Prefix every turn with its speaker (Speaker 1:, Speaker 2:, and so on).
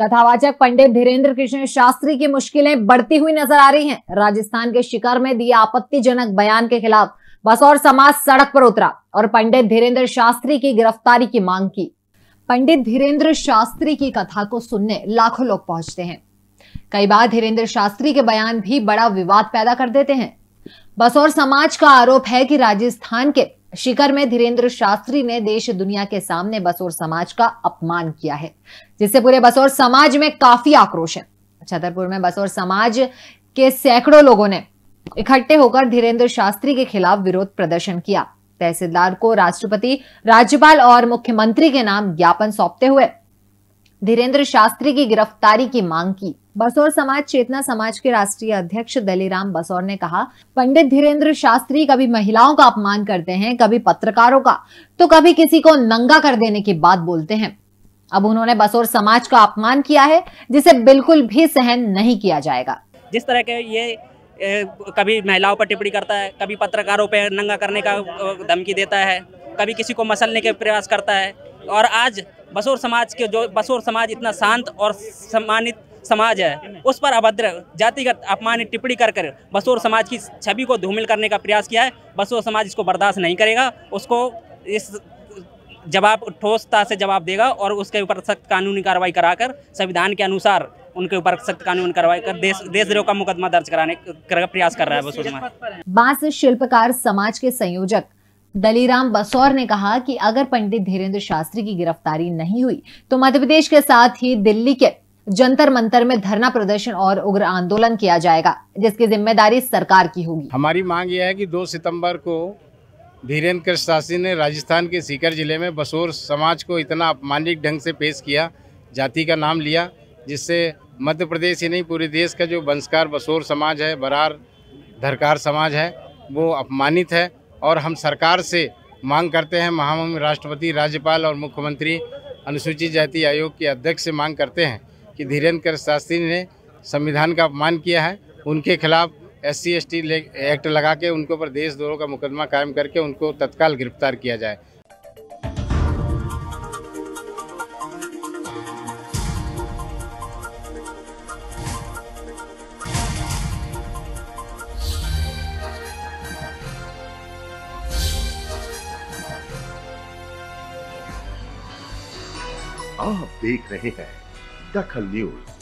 Speaker 1: कथावाचक पंडित धीरेन्द्र कृष्ण शास्त्री की मुश्किलें बढ़ती हुई नजर आ रही हैं राजस्थान के शिकार में दिए आपत्तिजनक बयान के खिलाफ बसौर समाज सड़क पर उतरा और पंडित धीरेन्द्र शास्त्री की गिरफ्तारी की मांग की पंडित धीरेन्द्र शास्त्री की कथा को सुनने लाखों लोग पहुंचते हैं कई बार धीरेन्द्र शास्त्री के बयान भी बड़ा विवाद पैदा कर देते हैं बसौर समाज का आरोप है कि राजस्थान के शिखर में धीरेन्द्र शास्त्री ने देश दुनिया के सामने बसोर समाज का अपमान किया है जिससे पूरे बसोर समाज में काफी आक्रोश है छतरपुर में बसोर समाज के सैकड़ों लोगों ने इकट्ठे होकर धीरेन्द्र शास्त्री के खिलाफ विरोध प्रदर्शन किया तहसीलदार को राष्ट्रपति राज्यपाल और मुख्यमंत्री के नाम ज्ञापन सौंपते हुए धीरेन्द्र शास्त्री की गिरफ्तारी की मांग की बसौर समाज चेतना समाज के राष्ट्रीय अध्यक्ष दलीराम बसौर ने कहा पंडित धीरेन्द्र शास्त्री कभी महिलाओं का अपमान करते हैं कभी पत्रकारों का तो कभी किसी को नंगा कर देने की बात बोलते हैं अब उन्होंने बसौर समाज का अपमान किया है जिसे बिल्कुल भी सहन नहीं किया जाएगा
Speaker 2: जिस तरह के ये ए, कभी महिलाओं पर टिप्पणी करता है कभी पत्रकारों पर नंगा करने का धमकी देता है कभी किसी को मसलने के प्रयास करता है और आज बसोर समाज के जो बसोर समाज इतना शांत और सम्मानित समाज है उस पर अभद्र जातिगत अपमान टिप्पणी कर कर बसोर समाज की छवि को धूमिल करने का प्रयास किया है बसोर समाज इसको बर्दाश्त नहीं करेगा उसको इस जवाब ठोसता से जवाब देगा और उसके ऊपर सख्त कानूनी कार्रवाई कराकर संविधान के अनुसार उनके ऊपर सख्त कानून कार्रवाई कर देश देशद्रोह का मुकदमा दर्ज कराने का कर प्रयास कर
Speaker 1: रहा है बसोर समाज बांस शिल्पकार समाज के संयोजक दलीराम बसौर ने कहा कि अगर पंडित धीरेन्द्र शास्त्री की गिरफ्तारी नहीं हुई तो मध्यप्रदेश के साथ ही दिल्ली के जंतर मंतर में धरना प्रदर्शन और उग्र आंदोलन किया जाएगा जिसकी जिम्मेदारी सरकार
Speaker 3: की होगी हमारी मांग यह है कि 2 सितंबर को धीरेन्द्र कृष्ण शास्त्री ने राजस्थान के सीकर जिले में बसोर समाज को इतना अपमानिक ढंग से पेश किया जाति का नाम लिया जिससे मध्य प्रदेश ही नहीं पूरे देश का जो बंसकार बसोर समाज है बरार धरकार समाज है वो अपमानित है और हम सरकार से मांग करते हैं महामहिम राष्ट्रपति राज्यपाल और मुख्यमंत्री अनुसूचित जाति आयोग के अध्यक्ष से मांग करते हैं कि धीरेन्द्र शास्त्री ने संविधान का अपमान किया है उनके खिलाफ एस सी एक्ट लगा के उनके ऊपर देशद्रोह का मुकदमा कायम करके उनको तत्काल गिरफ्तार किया जाए आप देख रहे हैं DACA News.